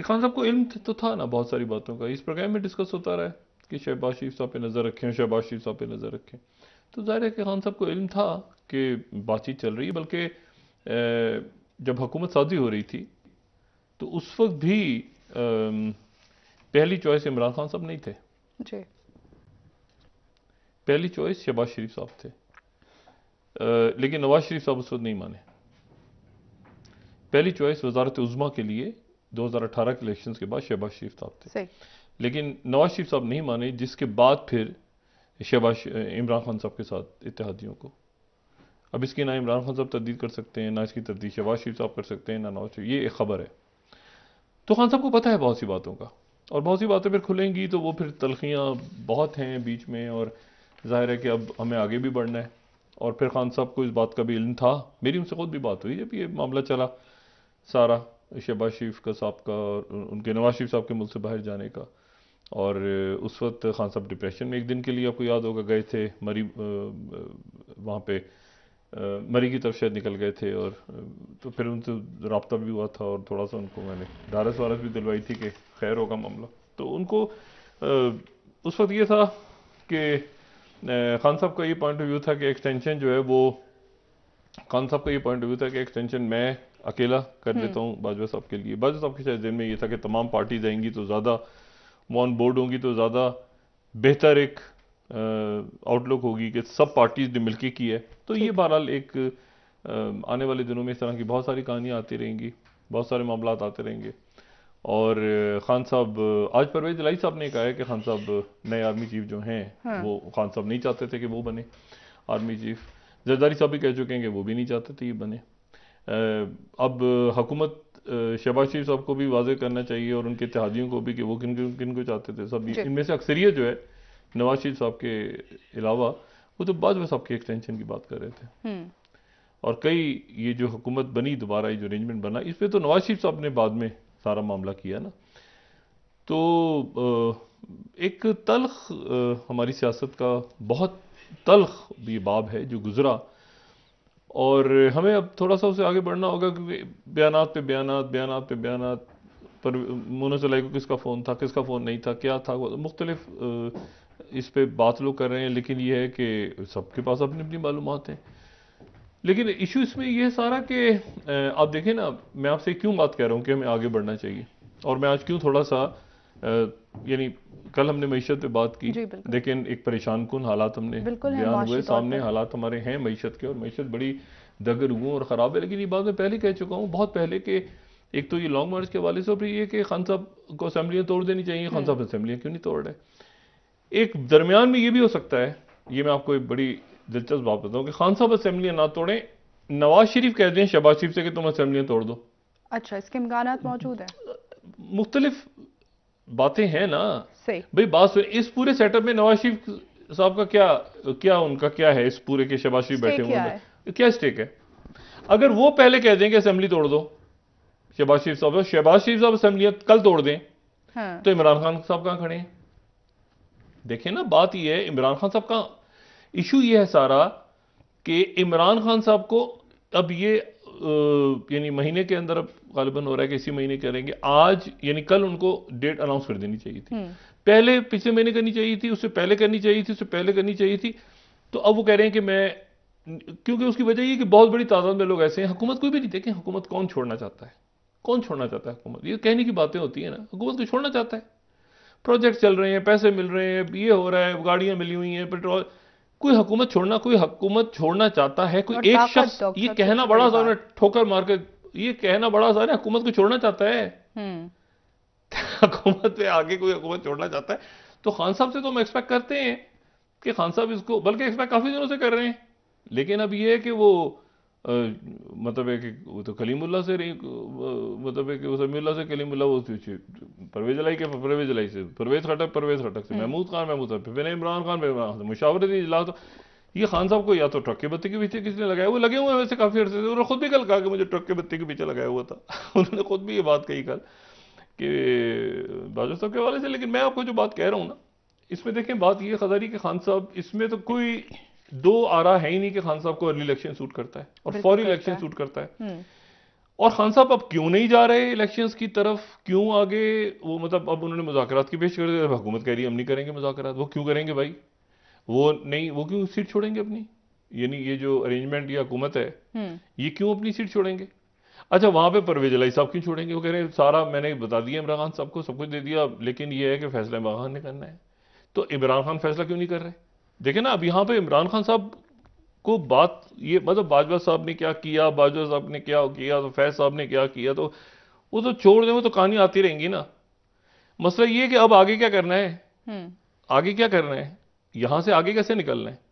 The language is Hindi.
कि खान साहब को इल्म तो था ना बहुत सारी बातों का इस प्रोग्राम में डिस्कस होता रहा है कि शहबाज शरीफ साहब पर नज़र रखें शहबाज शरीफ साहब पर नज़र रखें तो ज़ाहिर है कि खान साहब को इल्म था कि बातचीत चल रही है बल्कि जब हुकूमत साजी हो रही थी तो उस वक्त भी पहली चॉइस इमरान खान साहब नहीं थे जी पहली चॉइस शहबाज शरीफ साहब थे लेकिन नवाज शरीफ साहब उस वक्त नहीं माने पहली चॉइस वजारत उज़मा के लिए दो हज़ार अठारह के इलेक्शन के बाद शहबाज शरीफ साहब थे लेकिन नवाज शरीफ साहब नहीं माने जिसके बाद फिर शहबाज इमरान खान साहब के साथ इतिहादियों को अब इसकी ना इमरान खान साहब तब्दील कर सकते हैं ना इसकी तब्दील शहबाज शरीफ साहब कर सकते हैं ना नवाज शरीफ ये एक खबर है तो खान साहब को पता है बहुत सी बातों का और बहुत सी बातें फिर खुलेंगी तो वो फिर तलखियाँ बहुत हैं बीच में और जाहिर है कि अब हमें आगे भी बढ़ना है और फिर खान साहब को इस बात का भी इल्म था मेरी उनसे खुद भी बात हुई जब ये मामला चला सारा शहबाज शरीफ का साहब का उनके नवाज शरीफ साहब के मुल्क से बाहर जाने का और उस वक्त खान साहब डिप्रेशन में एक दिन के लिए आपको याद होगा गए थे मरी वहाँ पे मरी की तरफ शायद निकल गए थे और तो फिर उनसे रबता भी हुआ था और थोड़ा सा उनको मैंने डारस वारस भी दिलवाई थी कि खैर होगा मामला तो उनको उस वक्त ये था कि खान साहब का ये पॉइंट ऑफ व्यू था कि एक्सटेंशन जो है वो कॉन्सेप्ट का ये पॉइंट ऑफ व्यू था कि एक्सटेंशन मैं अकेला कर हम्म। लेता हूँ बाजवा साहब के लिए बाजवा साहब के शायद दिन में ये था कि तमाम पार्टीज आएंगी तो ज़्यादा ऑन बोर्ड होंगी तो ज़्यादा बेहतर एक आउटलुक होगी कि सब पार्टीज ने मिलकर की है तो ये बहरहाल एक आ, आने वाले दिनों में इस तरह की बहुत सारी कहानियाँ आती रहेंगी बहुत सारे मामला आते रहेंगे और खान साहब आज परवेज लाई साहब ने कहा है कि खान साहब नए आर्मी चीफ जो हैं हाँ। वो खान साहब नहीं चाहते थे कि वो बने आर्मी चीफ जरदारी साहब भी कह चुके हैं कि वो भी नहीं चाहते थे ये बने अब हुकूमत शहबाज शरीफ साहब को भी वाजे करना चाहिए और उनके इतिहादियों को भी कि वो किन किन किन को चाहते थे सब इनमें से अक्सरियत जो है नवाज शरीफ साहब के अलावा वो तो बाद साहब के एक्सटेंशन की बात कर रहे थे हम्म। और कई ये जो हुकूमत बनी दोबारा ये जो अरेंजमेंट बना इस पर तो नवाज शरीफ साहब ने बाद में सारा मामला किया ना तो एक तलख हमारी सियासत का बहुत तलख भी बाब है जो गुज़रा और हमें अब थोड़ा सा उसे आगे बढ़ना होगा क्योंकि बयान पे बयान बयान पे बयान पर मुन चलाई को किसका फ़ोन था किसका फ़ोन नहीं था क्या था मुख्तलिफ इस पर बात लोग कर रहे हैं लेकिन यह है कि सबके पास अपनी अपनी मालूम हैं लेकिन इशू इसमें यह है सारा कि आप देखें ना मैं आपसे क्यों बात कह रहा हूँ कि हमें आगे बढ़ना चाहिए और मैं आज क्यों थोड़ा सा यानी कल हमने मीशत पे बात की लेकिन एक परेशान कन हालात हमने बयान हुए सामने हालात हमारे हैं मीशत के और मीशत बड़ी दगर हुए और ख़राब है लेकिन ये बात मैं पहले कह चुका हूँ बहुत पहले के एक तो ये लॉन्ग मार्च के वाले से और फिर ये कि खान साहब को असम्बलियाँ तोड़ देनी चाहिए खान साहब असम्बलियाँ हम्म। क्यों नहीं तोड़ रहे एक दरमियान में ये भी हो सकता है ये मैं आपको एक बड़ी दिलचस्प बात बताऊँ कि खान साहब असम्बलियाँ ना तोड़ें नवाज शरीफ कह दें शहबाज शरीफ से कि तुम असम्बलियाँ तोड़ दो अच्छा इसके इम्कान मौजूद है मुख्तलिफ बातें हैं ना सही भाई बात सुन इस पूरे सेटअप में नवाज शरीफ साहब का क्या क्या उनका क्या है इस पूरे के शबाज शरीफ बैठे हुए क्या, क्या स्टेक है अगर वो पहले कह दें कि असेंबली तोड़ दो शहबाज शरीफ साहब शहबाज शरीफ साहब असेंबलियां कल तोड़ दें हाँ। तो इमरान खान साहब कहां खड़े हैं देखें ना बात यह है इमरान खान साहब का इशू यह है सारा कि इमरान खान साहब को अब ये यानी महीने के अंदर अब गालिबन हो रहा है कि इसी महीने करेंगे आज यानी कल उनको डेट अनाउंस कर देनी चाहिए थी हम्म। पहले पिछले महीने करनी चाहिए थी उससे पहले करनी चाहिए थी उससे पहले करनी चाहिए थी तो अब वो कह रहे हैं कि मैं क्योंकि उसकी वजह ये कि बहुत बड़ी तादाद में लोग ऐसे हैं हुकूमत कोई भी नहीं देखें हुकूमत कौन छोड़ना चाहता है कौन छोड़ना चाहता है हुकूमत ये कहने की बातें होती हैं ना हुकूमत को छोड़ना चाहता है प्रोजेक्ट चल रहे हैं पैसे मिल रहे हैं ये हो रहा है गाड़ियाँ मिली हुई हैं पेट्रोल कोई हुकूमत छोड़ना कोई हुकूमत छोड़ना चाहता है कोई एक शख्स ये तो कहना बड़ा आसान है ठोकर मार के ये कहना बड़ा आसान है हुकूमत को छोड़ना चाहता है हम्म। हुकूमत पे आगे कोई हुकूमत छोड़ना चाहता है तो खान साहब से तो हम एक्सपेक्ट करते हैं कि खान साहब इसको बल्कि एक्सपेक्ट काफ़ी दिनों से कर रहे हैं लेकिन अब ये है कि वो मतलब है कि वो तो कलीमुल्ला से मतलब है कि वो समीउल्ला से कलीमुल्ला वो परवेज लाई के परवेज लाई से परवेज खटक परवेज खटक से हम्म। महमूद खान महमूद खान फिर इमरान खान इमरान खान मुशावरती इजलास तो ये खान साहब को या तो ट्रक के बत्ती के पीछे किसने लगाया वो लगे हुए हैं वैसे काफ़ी अर्से उन्होंने खुद भी कल कहा कि मुझे ट्रक के बत्ती के पीछे लगाया हुआ था उन्होंने खुद भी ये बात कही कल कि बाजवा साहब के हवाले से लेकिन मैं आपको जो बात कह रहा हूँ ना इसमें देखें बात ये खजारी के खान साहब इसमें तो कोई दो आरा है ही नहीं कि खान साहब को अर्ली इलेक्शन सूट करता है और फौरी इलेक्शन सूट करता है हम्म। और खान साहब अब क्यों नहीं जा रहे इलेक्शन की तरफ क्यों आगे वो मतलब अब उन्होंने मुजाकरात की पेश कर दिया हुकूमत कह रही है हम नहीं करेंगे मुजाकरात वो क्यों करेंगे भाई वो नहीं वो क्यों सीट छोड़ेंगे अपनी यानी ये जो अरेंजमेंट या हुकूमत है हम्म। ये क्यों अपनी सीट छोड़ेंगे अच्छा वहां पे परवेज लाई साहब क्यों छोड़ेंगे वो कह रहे हैं सारा मैंने बता दिया इमरान खान साहब को सब कुछ दे दिया लेकिन ये है कि फैसला इमरान खान ने करना है तो इमरान खान फैसला क्यों नहीं कर रहे देखिए ना अब यहाँ पे इमरान खान साहब को बात ये मतलब बाजवा साहब ने क्या किया बाजवा साहब ने क्या किया तो फैज साहब ने क्या किया तो वो तो छोड़ दें तो कहानी आती रहेंगी ना मसला ये है कि अब आगे क्या करना है हम्म। आगे क्या करना है यहाँ से आगे कैसे निकलना है